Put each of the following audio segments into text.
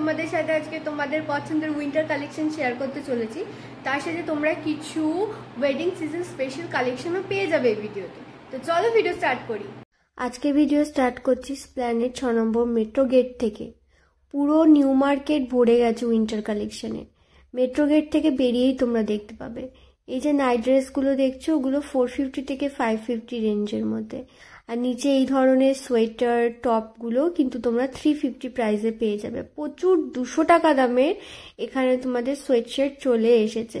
তোমাদের সাথে আজকে তোমাদের পছন্দের উইন্টার কালেকশন শেয়ার করতে চলেছি তার সাথে তোমরা কিছু ওয়েডিং সিজন স্পেশাল কালেকশনও পেয়ে যাবে এই ভিডিওতে তো চলো ভিডিও স্টার্ট করি আজকে ভিডিও স্টার্ট করছি স্প্ল্যানেট ছ নম্বর মেট্রো গেট থেকে পুরো নিউ মার্কেট ভরে গেছে উইন্টার কালেকশনে মেট্রো গেট থেকে বেরিয়েই তোমরা দেখতে পাবে এই যে নাইট ড্রেসগুলো দেখছো ওগুলো ফোর ফিফটি থেকে ফাইভ ফিফটি রেঞ্জের মধ্যে আর নিচে এই ধরনের সোয়েটার টপগুলো কিন্তু তোমরা থ্রি ফিফটি প্রাইসে পেয়ে যাবে প্রচুর দুশো টাকা দামের এখানে তোমাদের সোয়েটশার্ট চলে এসেছে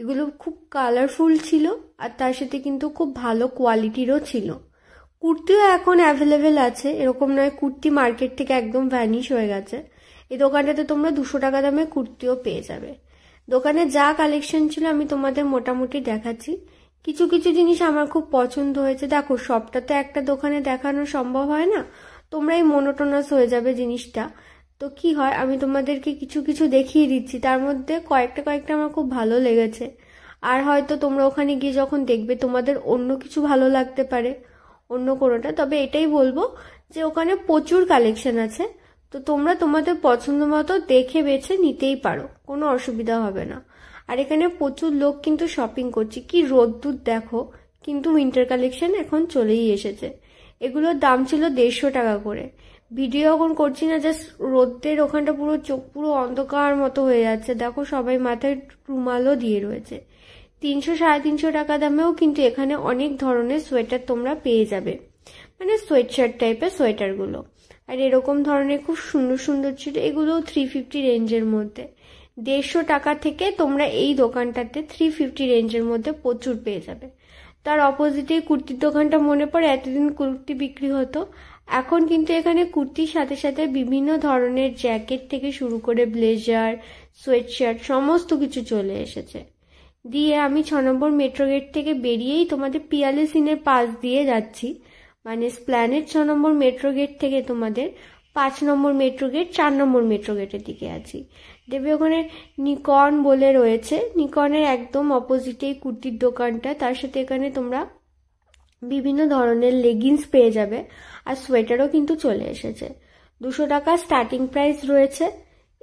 এগুলো খুব কালারফুল ছিল আর তার সাথে কিন্তু খুব ভালো কোয়ালিটিরও ছিল কুর্তিও এখন অ্যাভেলেবেল আছে এরকম নয় কুর্তি মার্কেট থেকে একদম ভ্যানিশ হয়ে গেছে এই দোকানটাতে তোমরা দুশো টাকা দামে কুর্তিও পেয়ে যাবে দোকানে যা কালেকশন ছিল আমি তোমাদের মোটামুটি দেখাচ্ছি কিছু কিছু জিনিস আমার খুব পছন্দ হয়েছে দেখো সবটা তো একটা দোকানে দেখানো সম্ভব হয় না তোমরাই মনোটনাস হয়ে যাবে জিনিসটা তো কি হয় আমি তোমাদেরকে কিছু কিছু দেখিয়ে দিচ্ছি তার মধ্যে কয়েকটা কয়েকটা আমার খুব ভালো লেগেছে আর হয়তো তোমরা ওখানে গিয়ে যখন দেখবে তোমাদের অন্য কিছু ভালো লাগতে পারে অন্য কোনোটা তবে এটাই বলবো যে ওখানে প্রচুর কালেকশন আছে তো তোমরা তোমাদের পছন্দ মতো দেখে বেছে নিতেই পারো কোনো অসুবিধা হবে না আর এখানে প্রচুর লোক কিন্তু শপিং করছে কি রোদ্দুর দেখো কিন্তু উইন্টার কালেকশন এখন চলেই এসেছে এগুলোর দাম ছিল দেড়শো টাকা করে ভিডিও এখন করছি না জাস্ট রোদ্রের ওখানটা পুরো চোখ পুরো অন্ধকার মতো হয়ে যাচ্ছে দেখো সবাই মাথায় রুমালও দিয়ে রয়েছে তিনশো সাড়ে তিনশো টাকা দামেও কিন্তু এখানে অনেক ধরনের সোয়েটার তোমরা পেয়ে যাবে মানে সোয়েটশার্ট টাইপের সোয়েটারগুলো আর এরকম ধরনের খুব সুন্দর সুন্দর ছিল এগুলো থ্রি ফিফটি রেঞ্জের মধ্যে দেড়শো টাকা থেকে তোমরা এই দোকানটাতে থ্রি ফিফটি রেঞ্জের মধ্যে প্রচুর পেয়ে যাবে তার অপোজিটে কুর্তির দোকানটা মনে পড়ে এতদিন কুর্তি বিক্রি হতো এখন কিন্তু এখানে কুর্তির সাথে সাথে বিভিন্ন ধরনের জ্যাকেট থেকে শুরু করে ব্লেজার সোয়েটশার্ট সমস্ত কিছু চলে এসেছে দিয়ে আমি ছ নম্বর মেট্রো গেট থেকে বেরিয়েই তোমাদের পিয়ালে সিনের পাশ দিয়ে যাচ্ছি মানে স্প্ল্যানেট ছ নম্বর মেট্রো গেট থেকে তোমাদের পাঁচ নম্বর মেট্রো গেট চার নম্বর মেট্রো গেটের দিকে আছি দেবী ওখানে নিকন বলে রয়েছে নিকনের একদম অপোজিটেই কুর্তির দোকানটা তার সাথে এখানে তোমরা বিভিন্ন ধরনের লেগিংস পেয়ে যাবে আর সোয়েটারও কিন্তু চলে এসেছে দুশো টাকা স্টার্টিং প্রাইস রয়েছে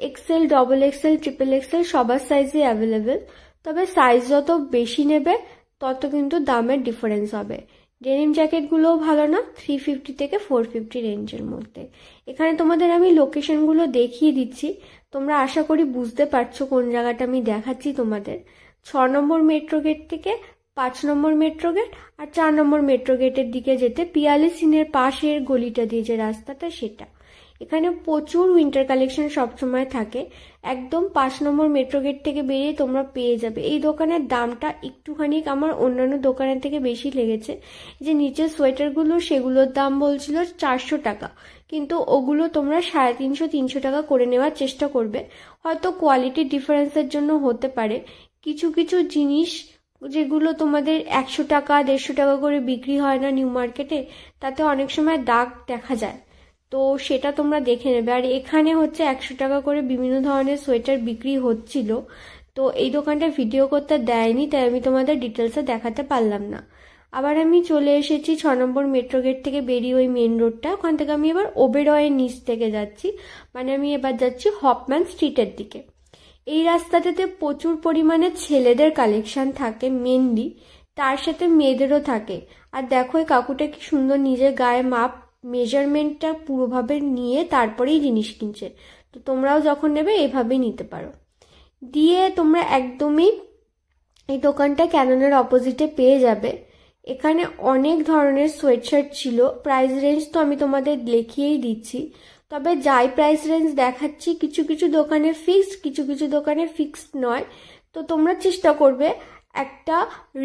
XL double XL triple XL সবার সাইজে অ্যাভেলেবেল তবে সাইজ যত বেশি নেবে তত কিন্তু দামের ডিফারেন্স হবে ডেনিম জ্যাকেটগুলোও ভালো না থ্রি ফিফটি থেকে ফোর ফিফটি রেঞ্জের মধ্যে এখানে তোমাদের আমি লোকেশনগুলো দেখিয়ে দিচ্ছি তোমরা আশা করি বুঝতে পারছো কোন জায়গাটা আমি দেখাচ্ছি তোমাদের ছ নম্বর মেট্রো গেট থেকে পাঁচ নম্বর মেট্রো গেট আর চার নম্বর মেট্রো গেটের দিকে যেতে পিয়ালি সিনের পাশের গলিটা দিয়ে যে রাস্তাটা সেটা এখানে প্রচুর উইন্টার কালেকশন সবসময় থাকে একদম পাঁচ নম্বর মেট্রো গেট থেকে বেরিয়ে তোমরা পেয়ে যাবে এই দোকানের দামটা একটুখানি আমার অন্যান্য দোকানের থেকে বেশি লেগেছে যে নিচে সোয়েটারগুলো সেগুলোর দাম বলছিল চারশো টাকা কিন্তু ওগুলো তোমরা সাড়ে তিনশো তিনশো টাকা করে নেওয়ার চেষ্টা করবে হয়তো কোয়ালিটি ডিফারেন্সের জন্য হতে পারে কিছু কিছু জিনিস যেগুলো তোমাদের একশো টাকা দেড়শো টাকা করে বিক্রি হয় না নিউ মার্কেটে তাতে অনেক সময় দাগ দেখা যায় তো সেটা তোমরা দেখে নেবে আর এখানে হচ্ছে একশো টাকা করে বিভিন্ন ধরনের সোয়েটার বিক্রি হচ্ছিল তো এই দোকানটা ভিডিও করতে দেয়নি তাই আমি তোমাদের ডিটেলসে দেখাতে পারলাম না আবার আমি চলে এসেছি ছ নম্বর মেট্রো গেট থেকে বেরিয়ে ওই মেন রোডটা ওখান থেকে আমি এবার ওবেরয়ের নিচ থেকে যাচ্ছি মানে আমি এবার যাচ্ছি হপম্যান স্ট্রিটের দিকে এই রাস্তাটাতে প্রচুর পরিমাণে ছেলেদের কালেকশন থাকে মেনলি তার সাথে মেয়েদেরও থাকে আর দেখো এই কাকুটা কি সুন্দর নিজের গায়ে মাপ মেজারমেন্টটা পুরোভাবে নিয়ে তারপরেই জিনিস কিনছে তো তোমরাও যখন নেবে এভাবেই নিতে পারো দিয়ে তোমরা একদমই এই দোকানটা ক্যাননের অপোজিটে পেয়ে যাবে এখানে অনেক ধরনের সোয়েটশার্ট ছিল প্রাইস রেঞ্জ তো আমি তোমাদের দেখিয়েই দিচ্ছি তবে যাই প্রাইস রেঞ্জ দেখাচ্ছি কিছু কিছু দোকানে ফিক্সড কিছু কিছু দোকানে ফিক্সড নয় তো তোমরা চেষ্টা করবে একটা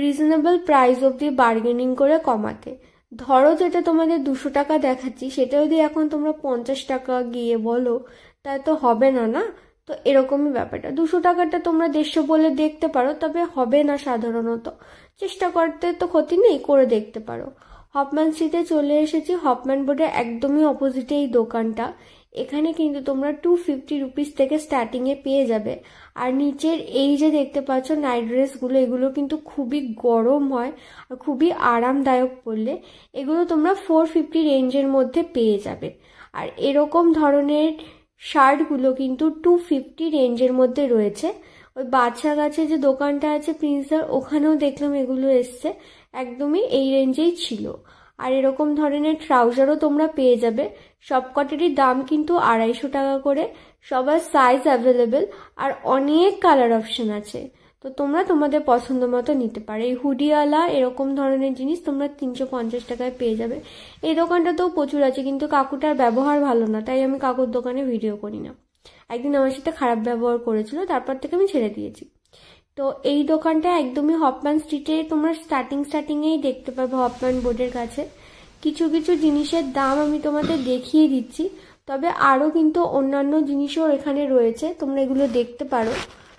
রিজনেবল প্রাইস অবধি বার্গেনিং করে কমাতে ধরো যেটা তোমাদের দুশো টাকা দেখাচ্ছি সেটা যদি এখন তোমরা পঞ্চাশ টাকা গিয়ে বলো তা তো হবে না না তো এরকমই ব্যাপারটা দুশো টাকাটা তোমরা দেশ বলে দেখতে পারো তবে হবে না সাধারণত চেষ্টা করতে তো ক্ষতি নেই করে দেখতে পারো হপম্যান স্ট্রিটে চলে এসেছি হপম্যান বোর্ডের একদমই অপোজিটে এই দোকানটা এখানে কিন্তু তোমরা টু ফিফটি রুপিস থেকে স্টার্টিংয়ে পেয়ে যাবে আর নিচের এই যে দেখতে পাচ্ছ নাইট ড্রেসগুলো এগুলো কিন্তু খুবই গরম হয় আর খুবই আরামদায়ক পড়লে এগুলো তোমরা ফোর ফিফটি রেঞ্জের মধ্যে পেয়ে যাবে আর এরকম ধরনের শার্টগুলো কিন্তু টু ফিফটি রেঞ্জের মধ্যে রয়েছে ওই বাদশা গাছে যে দোকানটা আছে প্রিন্সার ওখানেও দেখলাম এগুলো এসছে একদমই এই রেঞ্জেই ছিল আর এরকম ধরনের ট্রাউজারও তোমরা পেয়ে যাবে সব কটেরই দাম কিন্তু আড়াইশো টাকা করে সবার সাইজ অ্যাভেলেবেল আর অনেক কালার অপশন আছে তো তোমরা তোমাদের পছন্দ মতো নিতে পারো এই হুডিওয়ালা এরকম ধরনের জিনিস তোমরা তিনশো পঞ্চাশ টাকায় পেয়ে যাবে এই দোকানটা তো প্রচুর আছে কিন্তু কাকুটার ব্যবহার ভালো না তাই আমি কাকুর দোকানে ভিডিও করি না একদিন আমার সাথে খারাপ ব্যবহার করেছিল তারপর থেকে আমি ছেড়ে দিয়েছি তো এই দোকানটা একদমই হপমান স্ট্রিটে তোমরা স্টার্টিং স্টার্টিংয়েই দেখতে পাবে হপমান বোর্ডের কাছে কিছু কিছু জিনিসের দাম আমি তোমাদের দেখিয়ে দিচ্ছি তবে আরও কিন্তু অন্যান্য জিনিসও এখানে রয়েছে তোমরা এগুলো দেখতে পারো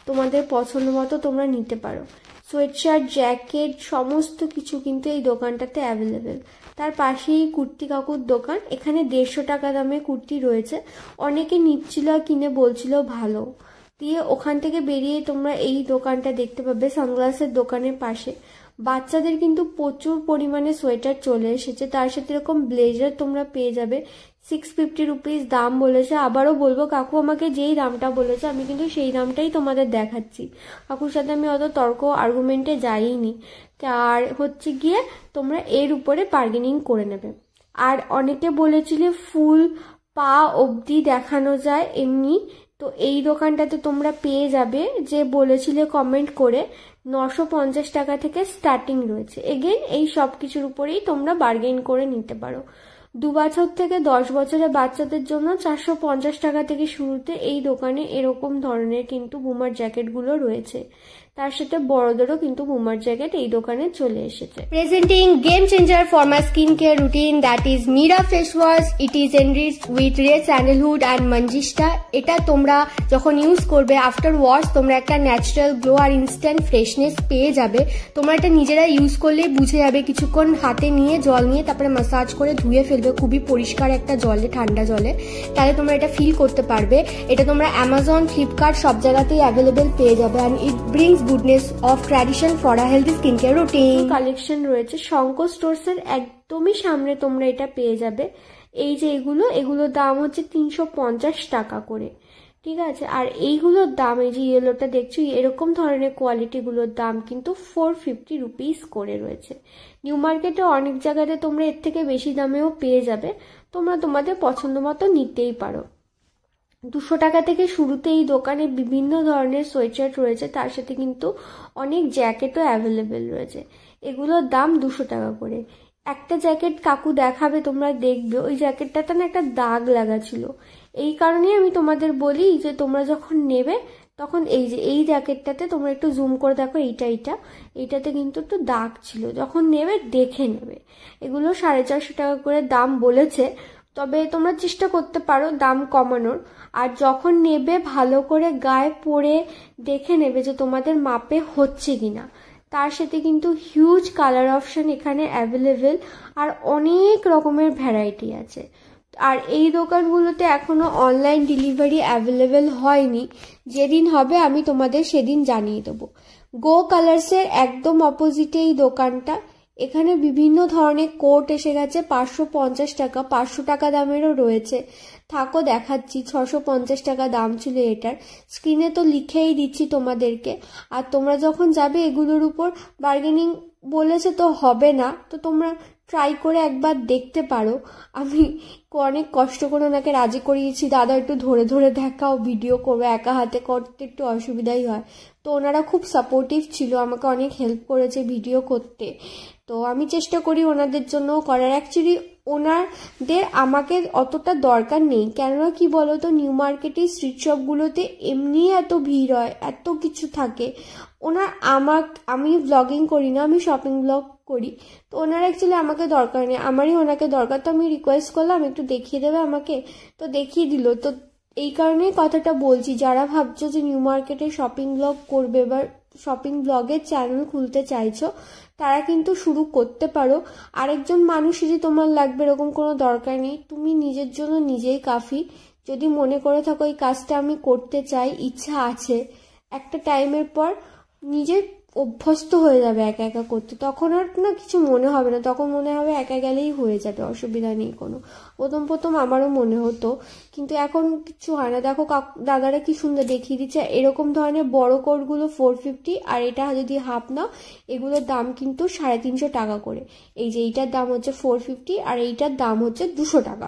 তোমাদের পছন্দ মতো তোমরা নিতে পারো সোয়েটশার্ট জ্যাকেট সমস্ত কিছু কিন্তু এই দোকানটাতে অ্যাভেলেবেল তার পাশেই কুর্তি কাকুর দোকান এখানে দেড়শো টাকা দামে কুর্তি রয়েছে অনেকে নিচ্ছিল কিনে বলছিল ভালো দিয়ে ওখান থেকে বেরিয়ে তোমরা এই দোকানটা দেখতে পাবে সানগ্লাসের দোকানের পাশে বাচ্চাদের কিন্তু প্রচুর পরিমাণে সোয়েটার চলে এসেছে তার সাথে এরকম ব্লেজার তোমরা পেয়ে যাবে সিক্স ফিফটি রুপিস দাম বলেছে আবারও বলবো কাকু আমাকে যেই দামটা বলেছে আমি কিন্তু সেই দামটাই তোমাদের দেখাচ্ছি কাকুর সাথে আমি অত তর্ক আর্গুমেন্টে যাইনি আর হচ্ছে গিয়ে তোমরা এর উপরে বার্গেনিং করে নেবে আর অনেকে বলেছিলে ফুল পা অবধি দেখানো যায় এমনি তো এই দোকানটাতে তোমরা পেয়ে যাবে যে বলেছিলে কমেন্ট করে নশো পঞ্চাশ টাকা থেকে স্টার্টিং রয়েছে এগেন এই সব কিছুর উপরেই তোমরা বার্গেন করে নিতে পারো দু বছর থেকে দশ বছরের বাচ্চাদের জন্য চারশো পঞ্চাশ টাকা থেকে শুরুতে এই দোকানে এরকম ধরনের কিন্তু বুমার জ্যাকেটগুলো রয়েছে তার সাথে বড়দেরও কিন্তু বুমার জ্যাকেট এই দোকানে চলে এসেছে presenting game changer for my skin care routine that is Mira face wash it is enrich with red sandalwood and মঞ্জিস্টা এটা তোমরা যখন ইউজ করবে আফটার ওয়াশ তোমরা একটা ন্যাচারাল গ্লো আর ইনস্ট্যান্ট ফ্রেশনেস পেয়ে যাবে তোমরা এটা নিজেরা ইউজ করলে বুঝে যাবে কিছুক্ষণ হাতে নিয়ে জল নিয়ে তারপরে মাসাজ করে ধুয়ে ফেলবে দিবে খুবই পরিষ্কার একটা জলে ঠান্ডা জলে তাহলে তোমরা এটা ফিল করতে পারবে এটা তোমরা অ্যামাজন ফ্লিপকার্ট সব জায়গাতেই অ্যাভেলেবেল পেয়ে যাবে and it brings goodness of tradition for a healthy skin care routine collection রয়েছে শঙ্কর স্টোর্সের একদমই সামনে তোমরা এটা পেয়ে যাবে এই যে এগুলো এগুলোর দাম হচ্ছে তিনশো টাকা করে ঠিক আছে আর এইগুলোর দাম এই যে ইয়েলোটা দেখছো এরকম ধরনের কোয়ালিটিগুলোর দাম কিন্তু ফোর ফিফটি রুপিস করে রয়েছে নিউ মার্কেটে অনেক জায়গাতে তোমরা এর থেকে বেশি দামেও পেয়ে যাবে তোমরা তোমাদের পছন্দ মতো নিতেই পারো দুশো টাকা থেকে শুরুতে এই দোকানে বিভিন্ন ধরনের সোয়েটার রয়েছে তার সাথে কিন্তু অনেক জ্যাকেটও অ্যাভেলেবেল রয়েছে এগুলোর দাম দুশো টাকা করে একটা জ্যাকেট কাকু দেখাবে তোমরা দেখবে ওই জ্যাকেটটাতে না একটা দাগ লাগা ছিল এই কারণেই আমি তোমাদের বলি যে তোমরা যখন নেবে তখন এই যে এই জ্যাকেটটাতে তোমরা একটু জুম করে দেখো এইটা এইটা এইটাতে কিন্তু একটু দাগ ছিল যখন নেবে দেখে নেবে এগুলো সাড়ে চারশো টাকা করে দাম বলেছে তবে তোমরা চেষ্টা করতে পারো দাম কমানোর আর যখন নেবে ভালো করে গায়ে পরে দেখে নেবে যে তোমাদের মাপে হচ্ছে কিনা তার সাথে কিন্তু হিউজ কালার অপশন এখানে অ্যাভেলেবেল আর অনেক রকমের ভ্যারাইটি আছে আর এই দোকানগুলোতে এখনও অনলাইন ডেলিভারি অ্যাভেলেবেল হয়নি যেদিন হবে আমি তোমাদের সেদিন জানিয়ে দেবো গো কালার্সের একদম অপোজিটে এই দোকানটা এখানে বিভিন্ন ধরনের কোট এসে গেছে পাঁচশো পঞ্চাশ টাকা পাঁচশো টাকা দামেরও রয়েছে থাকো দেখাচ্ছি ছশো পঞ্চাশ টাকা দাম ছিল এটার স্ক্রিনে তো লিখেই দিচ্ছি তোমাদেরকে আর তোমরা যখন যাবে এগুলোর উপর বার্গেনিং বলেছে তো হবে না তো তোমরা ট্রাই করে একবার দেখতে পারো আমি অনেক কষ্ট করে ওনাকে রাজি করিয়েছি দাদা একটু ধরে ধরে দেখাও ভিডিও করবে একা হাতে করতে একটু অসুবিধাই হয় তো ওনারা খুব সাপোর্টিভ ছিল আমাকে অনেক হেল্প করেছে ভিডিও করতে তো আমি চেষ্টা করি ওনাদের জন্য করার অ্যাকচুয়ালি ওনারদের আমাকে অতটা দরকার নেই কেননা কি বলতো নিউ মার্কেটে স্ট্রিট শপগুলোতে এমনি এত ভিড় হয় এত কিছু থাকে ওনার আমার আমি ব্লগিং করি না আমি শপিং ব্লগ করি তো ওনার অ্যাকচুয়ালি আমাকে দরকার নেই আমারই ওনাকে দরকার তো আমি রিকোয়েস্ট করলাম একটু দেখিয়ে দেবে আমাকে তো দেখিয়ে দিল তো এই কারণেই কথাটা বলছি যারা ভাবছো যে নিউ মার্কেটে শপিং ব্লগ করবে বা শপিং ব্লগের চ্যানেল খুলতে চাইছো তারা কিন্তু শুরু করতে পারো আরেকজন যে তোমার লাগবে এরকম কোনো দরকার নেই তুমি নিজের জন্য নিজেই কাফি যদি মনে করে থাকো এই কাজটা আমি করতে চাই ইচ্ছা আছে একটা টাইমের পর নিজের অভ্যস্ত হয়ে যাবে একা একা করতে তখন আর না কিছু মনে হবে না তখন মনে হবে একা গেলেই হয়ে যাবে অসুবিধা নেই কোনো প্রথম প্রথম আমারও মনে হতো কিন্তু এখন কিছু হয় না দেখো দাদারা কি সুন্দর দেখিয়ে দিচ্ছে এরকম ধরনের বড় কোটগুলো ফোর ফিফটি আর এটা যদি হাফ নাও এগুলোর দাম কিন্তু সাড়ে তিনশো টাকা করে এই যে এইটার দাম হচ্ছে ফোর ফিফটি আর এইটার দাম হচ্ছে দুশো টাকা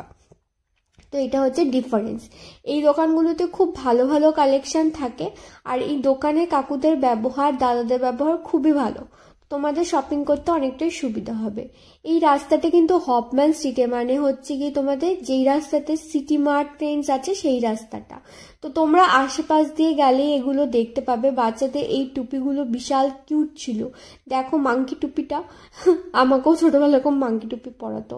তো এটা হচ্ছে ডিফারেন্স এই দোকানগুলোতে খুব ভালো ভালো কালেকশন থাকে আর এই দোকানে কাকুদের ব্যবহার দাদাদের ব্যবহার খুবই ভালো তোমাদের শপিং করতে অনেকটাই সুবিধা হবে এই রাস্তাতে কিন্তু হপম্যান স্ট্রিটে মানে হচ্ছে কি তোমাদের যেই রাস্তাতে সিটি মার্ট ট্রেন আছে সেই রাস্তাটা তো তোমরা আশেপাশ দিয়ে গেলে এগুলো দেখতে পাবে বাচ্চাদের এই টুপিগুলো বিশাল কিউট ছিল দেখো মাংকি টুপিটা আমাকেও ছোটোবেলা এরকম মাংকি টুপি পরাতো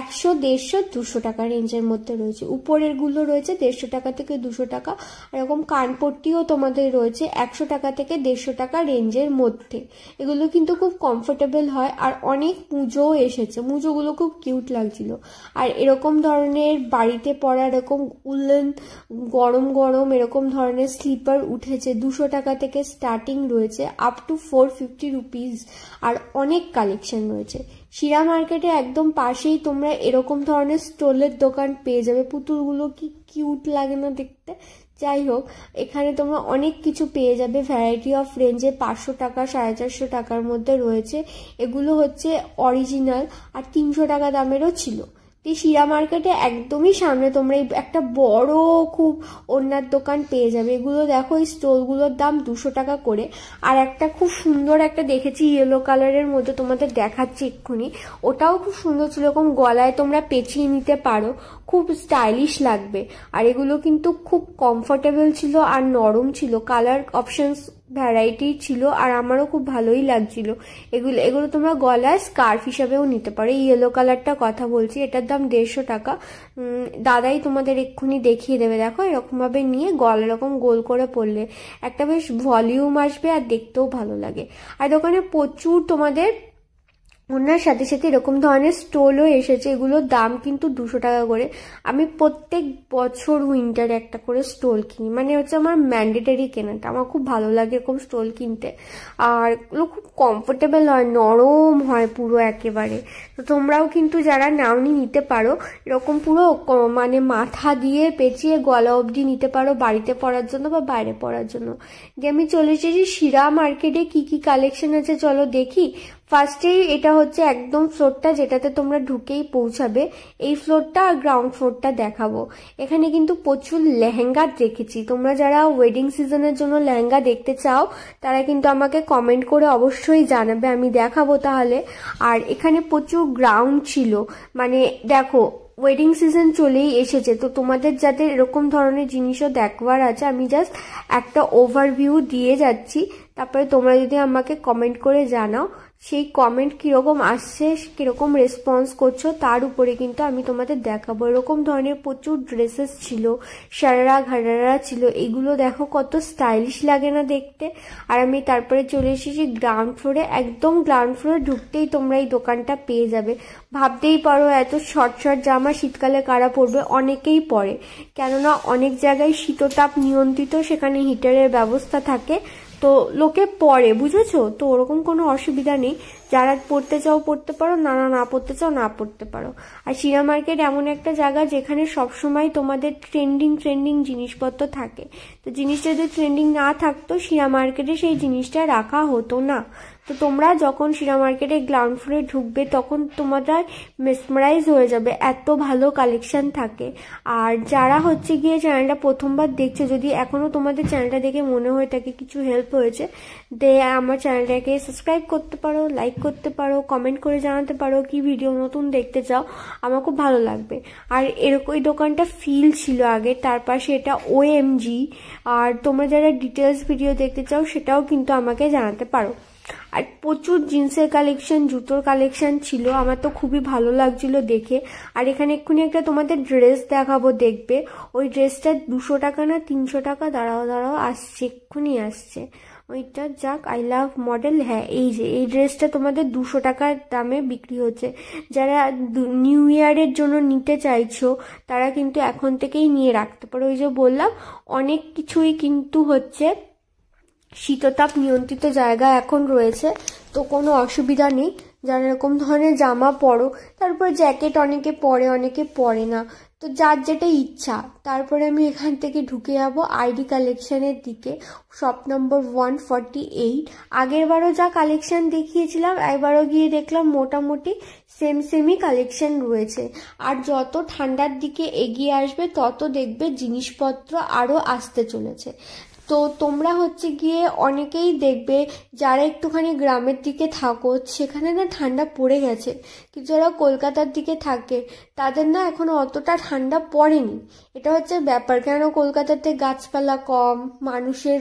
একশো দেড়শো দুশো টাকা রেঞ্জের মধ্যে রয়েছে উপরেরগুলো রয়েছে দেড়শো টাকা থেকে দুশো টাকা এরকম কানপট্টিও তোমাদের রয়েছে একশো টাকা থেকে দেড়শো টাকা রেঞ্জের মধ্যে এগুলো কিন্তু খুব কমফোর্টেবল হয় আর অনেক পুজো এসেছে মুজোগুলো খুব কিউট লাগছিল আর এরকম ধরনের বাড়িতে পরা এরকম উলেন গরম গরম এরকম ধরনের স্লিপার উঠেছে দুশো টাকা থেকে স্টার্টিং রয়েছে up to four fifty rupees আর অনেক কালেকশন রয়েছে শিরা মার্কেটে একদম পাশেই তোমরা এরকম ধরনের স্টোলের দোকান পেয়ে যাবে পুতুলগুলো কি কিউট লাগে না দেখতে যাই হোক এখানে তোমরা অনেক কিছু পেয়ে যাবে ভ্যারাইটি অফ রেঞ্জে পাঁচশো টাকা সাড়ে চারশো টাকার মধ্যে রয়েছে এগুলো হচ্ছে অরিজিনাল আর তিনশো টাকা দামেরও ছিল যে শিরা মার্কেটে একদমই সামনে তোমরা এই একটা বড় খুব অন্যার দোকান পেয়ে যাবে এগুলো দেখো এই স্টোলগুলোর দাম দুশো টাকা করে আর একটা খুব সুন্দর একটা দেখেছি ইয়েলো কালারের মধ্যে তোমাদের দেখাচ্ছি এক্ষুনি ওটাও খুব সুন্দর ছিল এরকম গলায় তোমরা পেঁচিয়ে নিতে পারো খুব স্টাইলিশ লাগবে আর এগুলো কিন্তু খুব কমফোর্টেবল ছিল আর নরম ছিল কালার অপশানস ভ্যারাইটি ছিল আর আমারও খুব ভালোই লাগছিল এগুলো এগুলো তোমরা গলায় স্কার্ফ হিসাবেও নিতে পারো ইয়েলো কালারটা কথা বলছি এটার দাম দেড়শো টাকা দাদাই তোমাদের এক্ষুনি দেখিয়ে দেবে দেখো এরকমভাবে নিয়ে গল এরকম গোল করে পড়লে একটা বেশ ভলিউম আসবে আর দেখতেও ভালো লাগে আর দোকানে প্রচুর তোমাদের ওনার সাথে সাথে এরকম ধরনের স্টোলও এসেছে এগুলোর দাম কিন্তু দুশো টাকা করে আমি প্রত্যেক বছর উইন্টারে একটা করে স্টোল কিনি মানে হচ্ছে আমার ম্যান্ডেটারি কেনাটা আমার খুব ভালো লাগে এরকম স্টোল কিনতে আর এগুলো খুব কমফোর্টেবল হয় নরম হয় পুরো একেবারে তো তোমরাও কিন্তু যারা নাওনি নিতে পারো এরকম পুরো মানে মাথা দিয়ে পেঁচিয়ে গলা অবধি নিতে পারো বাড়িতে পড়ার জন্য বা বাইরে পড়ার জন্য যে আমি চলে এসেছি শিরা মার্কেটে কি কি কালেকশন আছে চলো দেখি ফার্স্টেই এটা হচ্ছে একদম ফ্লোরটা যেটাতে তোমরা ঢুকেই পৌঁছাবে এই ফ্লোরটা আর গ্রাউন্ড ফ্লোরটা দেখাবো এখানে কিন্তু প্রচুর লেহেঙ্গা দেখেছি তোমরা যারা ওয়েডিং সিজনের জন্য লেহেঙ্গা দেখতে চাও তারা কিন্তু আমাকে কমেন্ট করে অবশ্যই জানাবে আমি দেখাবো তাহলে আর এখানে প্রচুর গ্রাউন্ড ছিল মানে দেখো ওয়েডিং সিজন চলেই এসেছে তো তোমাদের যাতে এরকম ধরনের জিনিসও দেখবার আছে আমি জাস্ট একটা ওভারভিউ দিয়ে যাচ্ছি তারপরে তোমরা যদি আমাকে কমেন্ট করে জানাও সেই কমেন্ট কীরকম আসছে কীরকম রেসপন্স করছো তার উপরে কিন্তু আমি তোমাদের দেখাবো এরকম ধরনের প্রচুর ড্রেসেস ছিল সারারা ঘাড়ারা ছিল এগুলো দেখো কত স্টাইলিশ লাগে না দেখতে আর আমি তারপরে চলে এসেছি গ্রাউন্ড ফ্লোরে একদম গ্রাউন্ড ফ্লোরে ঢুকতেই তোমরা এই দোকানটা পেয়ে যাবে ভাবতেই পারো এত শর্ট শর্ট জামা শীতকালে কারা পড়বে অনেকেই পরে কেননা অনেক জায়গায় শীততাপ নিয়ন্ত্রিত সেখানে হিটারের ব্যবস্থা থাকে তো লোকে পড়ে বুঝেছো তো ওরকম কোনো অসুবিধা নেই যারা পড়তে চাও পড়তে পারো না না না পড়তে চাও না পড়তে পারো আর শিয়া মার্কেট এমন একটা জায়গা যেখানে সবসময় তোমাদের ট্রেন্ডিং ট্রেন্ডিং জিনিসপত্র থাকে তো জিনিসটা যদি ট্রেন্ডিং না থাকতো শিয়া মার্কেটে সেই জিনিসটা রাখা হতো না তো তোমরা যখন শিরা মার্কেটে গ্রাউন্ড ফ্লোরে ঢুকবে তখন তোমরা মেসমারাইজ হয়ে যাবে এত ভালো কালেকশন থাকে আর যারা হচ্ছে গিয়ে চ্যানেলটা প্রথমবার দেখছে যদি এখনও তোমাদের চ্যানেলটা দেখে মনে হয়ে থাকে কিছু হেল্প হয়েছে দে আমার চ্যানেলটাকে সাবস্ক্রাইব করতে পারো লাইক করতে পারো কমেন্ট করে জানাতে পারো কি ভিডিও নতুন দেখতে চাও আমার খুব ভালো লাগবে আর এরকম এই দোকানটা ফিল ছিল আগে তার পাশে এটা ওএমজি আর তোমরা যারা ডিটেলস ভিডিও দেখতে চাও সেটাও কিন্তু আমাকে জানাতে পারো আর প্রচুর জিন্সের কালেকশন জুতোর কালেকশন ছিল আমার তো খুবই ভালো লাগছিল দেখে আর এখানে এক্ষুনি একটা তোমাদের ড্রেস দেখাবো দেখবে ওই ড্রেসটা দুশো টাকা না তিনশো টাকা দাঁড়াও দাঁড়াও আসছে এক্ষুনি আসছে ওইটা যাক আই লাভ মডেল হ্যাঁ এই যে এই ড্রেসটা তোমাদের দুশো টাকার দামে বিক্রি হচ্ছে যারা নিউ ইয়ারের জন্য নিতে চাইছো তারা কিন্তু এখন থেকেই নিয়ে রাখতে পারো ওই যে বললাম অনেক কিছুই কিন্তু হচ্ছে শীততাপ নিয়ন্ত্রিত জায়গা এখন রয়েছে তো কোনো অসুবিধা নেই যারা এরকম ধরনের জামা পরো তারপর জ্যাকেট অনেকে পরে অনেকে পরে না তো যার যেটা ইচ্ছা তারপরে আমি এখান থেকে ঢুকে যাবো আইডি কালেকশনের দিকে shop number one forty eight আগেরবারও যা কালেকশন দেখিয়েছিলাম একবারও গিয়ে দেখলাম মোটামুটি সেম সেমই কালেকশন রয়েছে আর যত ঠান্ডার দিকে এগিয়ে আসবে তত দেখবে জিনিসপত্র আরও আসতে চলেছে তো তোমরা হচ্ছে গিয়ে অনেকেই দেখবে যারা একটুখানি গ্রামের দিকে থাকো সেখানে না ঠান্ডা পড়ে গেছে কিন্তু যারা কলকাতার দিকে থাকে তাদের না এখনো অতটা ঠান্ডা পড়েনি এটা হচ্ছে ব্যাপার কেন কলকাতাতে গাছপালা কম মানুষের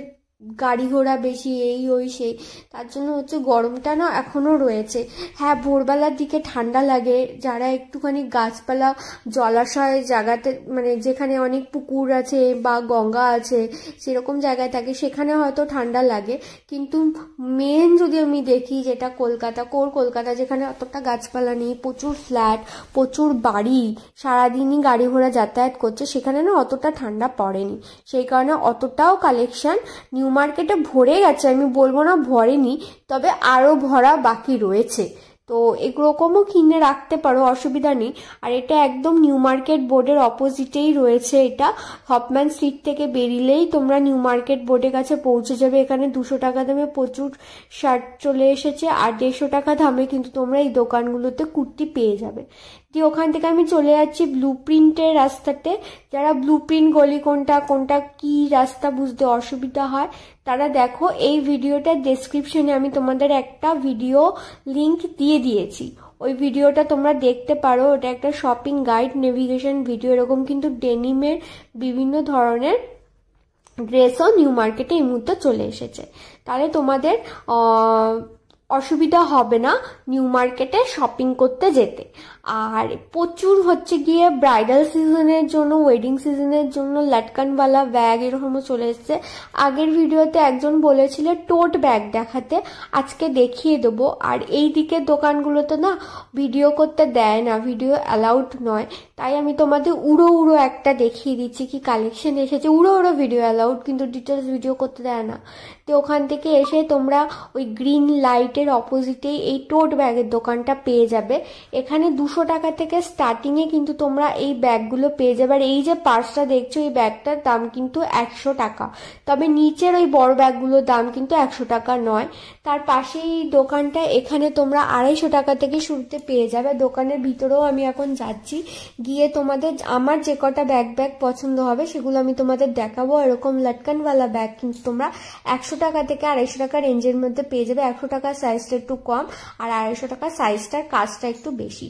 গাড়ি ঘোড়া বেশি এই ওই সেই তার জন্য হচ্ছে গরমটা না এখনও রয়েছে হ্যাঁ ভোরবেলার দিকে ঠান্ডা লাগে যারা একটুখানি গাছপালা জলাশয়ের জায়গাতে মানে যেখানে অনেক পুকুর আছে বা গঙ্গা আছে সেরকম জায়গায় থাকে সেখানে হয়তো ঠান্ডা লাগে কিন্তু মেন যদি আমি দেখি যেটা কলকাতা কোর কলকাতা যেখানে অতটা গাছপালা নেই প্রচুর ফ্ল্যাট প্রচুর বাড়ি সারাদিনই গাড়ি ঘোড়া যাতায়াত করছে সেখানে না অতটা ঠান্ডা পড়েনি সেই কারণে অতটাও কালেকশন নিউ নিউ মার্কেটে ভরে গেছে আমি বলবো না ভরেনি তবে আরও ভরা বাকি রয়েছে তো এরকমও কিনে রাখতে পারো অসুবিধা নেই আর এটা একদম নিউ মার্কেট বোর্ডের অপোজিটেই রয়েছে এটা হপম্যান স্ট্রিট থেকে বেরিলেই তোমরা নিউ মার্কেট বোর্ডের কাছে পৌঁছে যাবে এখানে দুশো টাকা দামে প্রচুর শার্ট চলে এসেছে আর দেড়শো টাকা দামে কিন্তু তোমরা এই দোকানগুলোতে কুর্তি পেয়ে যাবে দিয়ে ওখান থেকে আমি চলে যাচ্ছি ব্লু প্রিন্টের রাস্তাতে যারা ব্লু প্রিন্ট গলি কোনটা কোনটা কি রাস্তা বুঝতে অসুবিধা হয় তারা দেখো এই ভিডিওটার ডেসক্রিপশনে আমি তোমাদের একটা ভিডিও লিংক দিয়ে দিয়েছি ওই ভিডিওটা তোমরা দেখতে পারো ওটা একটা শপিং গাইড নেভিগেশন ভিডিও এরকম কিন্তু ডেনিমের বিভিন্ন ধরনের ড্রেসও নিউ মার্কেটে এই মুহূর্তে চলে এসেছে তাহলে তোমাদের অসুবিধা হবে না নিউ মার্কেটে শপিং করতে যেতে আর প্রচুর হচ্ছে গিয়ে ব্রাইডাল সিজনের জন্য ওয়েডিং সিজনের জন্য লাটকানওয়ালা ব্যাগ এরকমও চলে এসছে আগের ভিডিওতে একজন বলেছিল টোট ব্যাগ দেখাতে আজকে দেখিয়ে দেবো আর এই দিকের দোকানগুলোতে না ভিডিও করতে দেয় না ভিডিও অ্যালাউড নয় তাই আমি তোমাদের উড়ো উড়ো একটা দেখিয়ে দিচ্ছি কি কালেকশন এসেছে উড়ো উড়ো ভিডিও অ্যালাউড কিন্তু ডিটেলস ভিডিও করতে দেয় না তো ওখান থেকে এসে তোমরা ওই গ্রিন লাইটের অপোজিটে এই টোট ব্যাগের দোকানটা পেয়ে যাবে এখানে দুশো টাকা থেকে স্টার্টিংয়ে কিন্তু তোমরা এই ব্যাগগুলো পেয়ে যাবে আর এই যে পার্সটা দেখছো এই ব্যাগটার দাম কিন্তু একশো টাকা তবে নিচের ওই বড় ব্যাগগুলোর দাম কিন্তু একশো টাকা নয় তার পাশেই দোকানটা এখানে তোমরা আড়াইশো টাকা থেকে শুরুতে পেয়ে যাবে দোকানের ভিতরেও আমি এখন যাচ্ছি গিয়ে তোমাদের আমার যে কটা ব্যাগ ব্যাগ পছন্দ হবে সেগুলো আমি তোমাদের দেখাবো এরকম লটকানওয়ালা ব্যাগ কিন্তু তোমরা একশো টাকা থেকে আড়াইশো টাকা রেঞ্জের মধ্যে পেয়ে যাবে একশো টাকার সাইজটা একটু কম আর আড়াইশো টাকার সাইজটার কাজটা একটু বেশি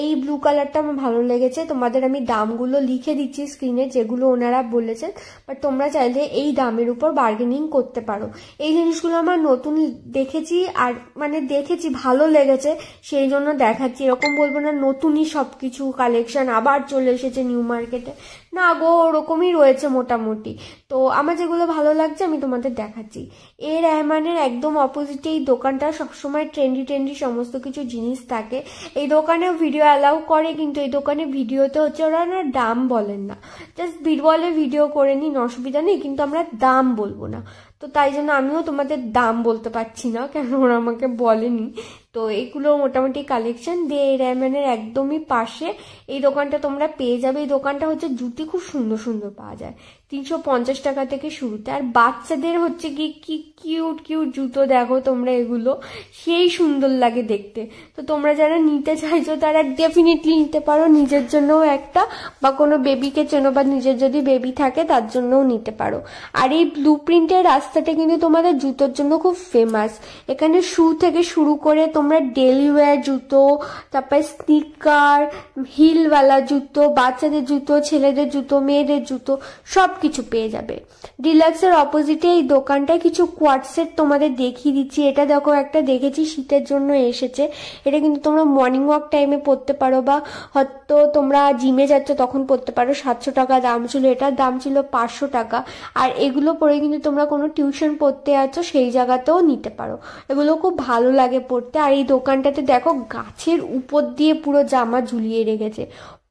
এই ব্লু কালারটা আমার ভালো লেগেছে তোমাদের আমি দামগুলো লিখে দিচ্ছি স্ক্রিনে যেগুলো ওনারা বলেছেন বাট তোমরা চাইলে এই দামের উপর বার্গেনিং করতে পারো এই জিনিসগুলো আমার নতুন দেখেছি আর মানে দেখেছি ভালো লেগেছে সেই জন্য দেখাচ্ছি এরকম বলবো না নতুনই সব কিছু কালেকশন আবার চলে এসেছে নিউ মার্কেটে না গো ওরকমই রয়েছে মোটামুটি তো আমার যেগুলো ভালো লাগছে আমি তোমাদের দেখাচ্ছি এ রহমানের একদম অপোজিটে এই দোকানটা সবসময় ট্রেন্ডি ট্রেন্ডি সমস্ত কিছু জিনিস থাকে এই দোকানেও ভিডিও অ্যালাউ করে কিন্তু এই দোকানে ভিডিওতে হচ্ছে ওরা না দাম বলেন না জাস্ট বীরবলে ভিডিও করে নিন অসুবিধা নেই কিন্তু আমরা দাম বলবো না তো তাই জন্য আমিও তোমাদের দাম বলতে পারছি না কেন ওরা আমাকে বলেনি তো এগুলো মোটামুটি কালেকশন দিয়ে র্যামেনের একদমই পাশে এই দোকানটা তোমরা পেয়ে যাবে এই দোকানটা হচ্ছে জুতি খুব সুন্দর সুন্দর পাওয়া যায় তিনশো পঞ্চাশ টাকা থেকে শুরুতে আর বাচ্চাদের হচ্ছে কি কি কিউট কিউট জুতো দেখো তোমরা এগুলো সেই সুন্দর লাগে দেখতে তো তোমরা যারা নিতে চাইছো তারা ডেফিনেটলি নিতে পারো নিজের জন্যও একটা বা কোনো বেবিকে চেনো বা নিজের যদি বেবি থাকে তার জন্যও নিতে পারো আর এই ব্লু প্রিন্টের রাস্তাটা কিন্তু তোমাদের জুতোর জন্য খুব ফেমাস এখানে শু থেকে শুরু করে তোমরা ডেলি ওয়ার জুতো তারপরে স্নিকার হিলওয়ালা জুতো বাচ্চাদের জুতো ছেলেদের জুতো মেয়েদের জুতো সব কিছু পেয়ে যাবে ডিলাক্সের অপোজিটে এই দোকানটায় কিছু কোয়াটসেট তোমাদের দেখিয়ে দিচ্ছি এটা দেখো একটা দেখেছি শীতের জন্য এসেছে এটা কিন্তু তোমরা মর্নিং ওয়াক টাইমে পড়তে পারো বা হয়তো তোমরা জিমে যাচ্ছ তখন পড়তে পারো সাতশো টাকা দাম ছিল এটার দাম ছিল পাঁচশো টাকা আর এগুলো পরে কিন্তু তোমরা কোনো টিউশন পড়তে আছো সেই জায়গাতেও নিতে পারো এগুলো খুব ভালো লাগে পড়তে আর এই দোকানটাতে দেখো গাছের উপর দিয়ে পুরো জামা ঝুলিয়ে রেখেছে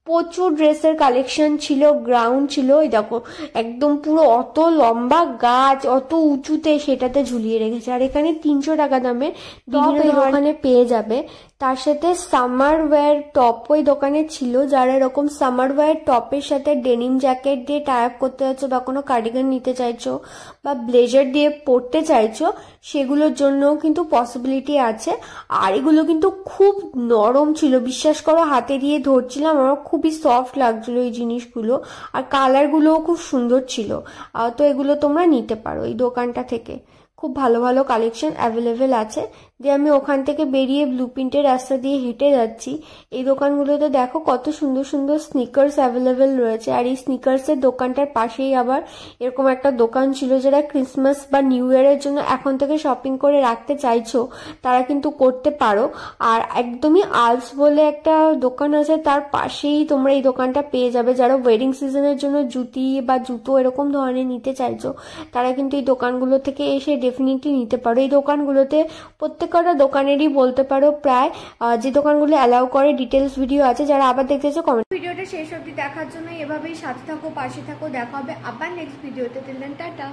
প্রচুর ড্রেসের কালেকশন ছিল গ্রাউন্ড ছিল ওই দেখো একদম পুরো অত লম্বা গাছ অত উঁচুতে সেটাতে ঝুলিয়ে রেখেছে আর এখানে তিনশো টাকা দামে দোকানে পেয়ে যাবে তার সাথে সামার ওয়্যার টপ ওই দোকানে ছিল যারা এরকম সামার ওয়্যার টপের সাথে ডেনিম জ্যাকেট দিয়ে টাই আপ করতে চাইছো বা কোনো কার্ডিগান নিতে চাইছো বা ব্লেজার দিয়ে পরতে চাইছো সেগুলোর জন্যও কিন্তু পসিবিলিটি আছে আর এগুলো কিন্তু খুব নরম ছিল বিশ্বাস করো হাতে দিয়ে ধরছিলাম আমার খুব খুবই সফট লাগছিলো এই জিনিসগুলো আর কালারগুলোও খুব সুন্দর ছিল তো এগুলো তোমরা নিতে পারো এই দোকানটা থেকে খুব ভালো ভালো কালেকশন অ্যাভেলেবেল আছে দিয়ে আমি ওখান থেকে বেরিয়ে ব্লু প্রিন্টের রাস্তা দিয়ে হেঁটে যাচ্ছি এই দোকানগুলোতে দেখো কত সুন্দর সুন্দর স্নিকার্স অ্যাভেলেবেল রয়েছে আর এই স্নিকার্সের দোকানটার পাশেই আবার এরকম একটা দোকান ছিল যারা ক্রিসমাস বা নিউ ইয়ারের জন্য এখন থেকে শপিং করে রাখতে চাইছো তারা কিন্তু করতে পারো আর একদমই আলস বলে একটা দোকান আছে তার পাশেই তোমরা এই দোকানটা পেয়ে যাবে যারা ওয়েডিং সিজনের জন্য জুতি বা জুতো এরকম ধরনের নিতে চাইছো তারা কিন্তু এই দোকানগুলো থেকে এসে ডেফিনেটলি নিতে পারো এই দোকানগুলোতে প্রত্যেক প্রত্যেকটা দোকানেরই বলতে পারো প্রায় যে দোকানগুলো অ্যালাউ করে ডিটেলস ভিডিও আছে যারা আবার দেখতে চাইছো কমেন্ট ভিডিওটা শেষ অবধি দেখার জন্য এভাবেই সাথে থাকো পাশে থাকো দেখা হবে আবার নেক্সট ভিডিওতে দিলেন টাটা